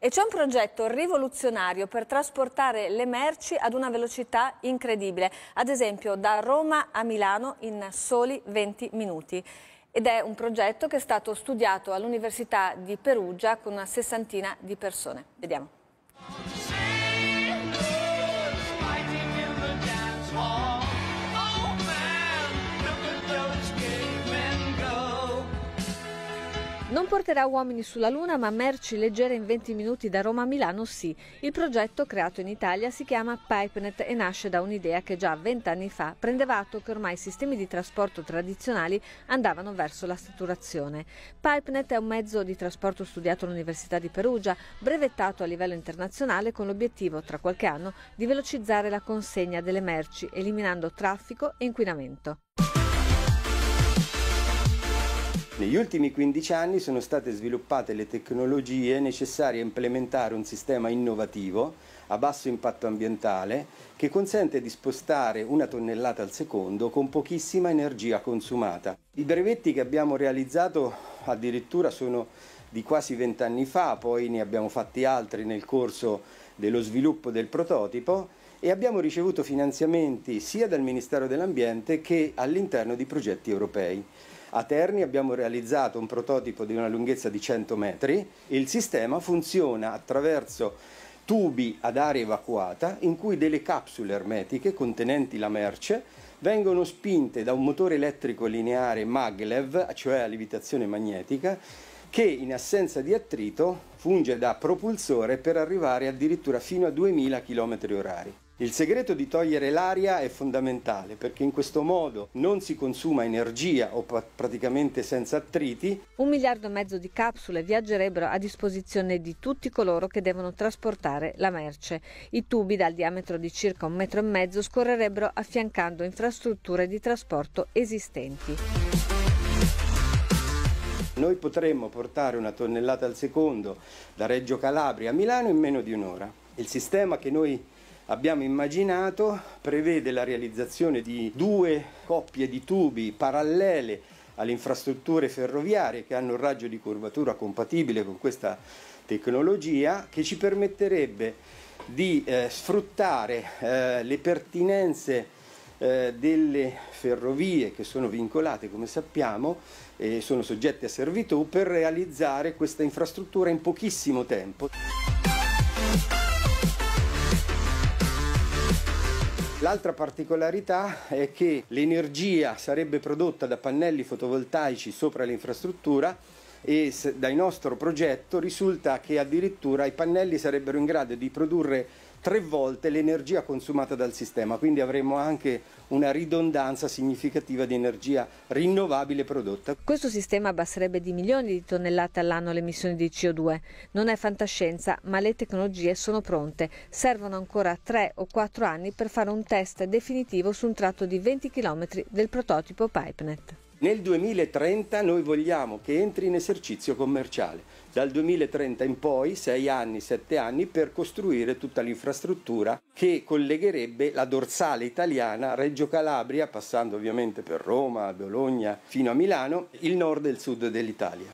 E c'è un progetto rivoluzionario per trasportare le merci ad una velocità incredibile, ad esempio da Roma a Milano in soli 20 minuti ed è un progetto che è stato studiato all'Università di Perugia con una sessantina di persone. Vediamo. Non porterà uomini sulla Luna, ma merci leggere in 20 minuti da Roma a Milano sì. Il progetto, creato in Italia, si chiama PipeNet e nasce da un'idea che già 20 anni fa prendeva atto che ormai i sistemi di trasporto tradizionali andavano verso la saturazione. PipeNet è un mezzo di trasporto studiato all'Università di Perugia, brevettato a livello internazionale con l'obiettivo, tra qualche anno, di velocizzare la consegna delle merci, eliminando traffico e inquinamento. Negli ultimi 15 anni sono state sviluppate le tecnologie necessarie a implementare un sistema innovativo a basso impatto ambientale che consente di spostare una tonnellata al secondo con pochissima energia consumata. I brevetti che abbiamo realizzato addirittura sono di quasi 20 anni fa, poi ne abbiamo fatti altri nel corso dello sviluppo del prototipo e abbiamo ricevuto finanziamenti sia dal Ministero dell'Ambiente che all'interno di progetti europei. A Terni abbiamo realizzato un prototipo di una lunghezza di 100 metri. Il sistema funziona attraverso tubi ad aria evacuata in cui delle capsule ermetiche contenenti la merce vengono spinte da un motore elettrico lineare maglev, cioè a levitazione magnetica, che in assenza di attrito funge da propulsore per arrivare addirittura fino a 2000 km orari. Il segreto di togliere l'aria è fondamentale perché in questo modo non si consuma energia o praticamente senza attriti. Un miliardo e mezzo di capsule viaggerebbero a disposizione di tutti coloro che devono trasportare la merce. I tubi dal diametro di circa un metro e mezzo scorrerebbero affiancando infrastrutture di trasporto esistenti noi potremmo portare una tonnellata al secondo da Reggio Calabria a Milano in meno di un'ora. Il sistema che noi abbiamo immaginato prevede la realizzazione di due coppie di tubi parallele alle infrastrutture ferroviarie che hanno un raggio di curvatura compatibile con questa tecnologia che ci permetterebbe di eh, sfruttare eh, le pertinenze eh, delle ferrovie che sono vincolate come sappiamo e sono soggette a servitù per realizzare questa infrastruttura in pochissimo tempo. L'altra particolarità è che l'energia sarebbe prodotta da pannelli fotovoltaici sopra l'infrastruttura e dal nostro progetto risulta che addirittura i pannelli sarebbero in grado di produrre tre volte l'energia consumata dal sistema, quindi avremo anche una ridondanza significativa di energia rinnovabile prodotta. Questo sistema abbasserebbe di milioni di tonnellate all'anno le emissioni di CO2. Non è fantascienza, ma le tecnologie sono pronte. Servono ancora tre o quattro anni per fare un test definitivo su un tratto di 20 km del prototipo PipeNet. Nel 2030 noi vogliamo che entri in esercizio commerciale, dal 2030 in poi, 6 anni, 7 anni, per costruire tutta l'infrastruttura che collegherebbe la dorsale italiana, Reggio Calabria, passando ovviamente per Roma, Bologna, fino a Milano, il nord e il sud dell'Italia.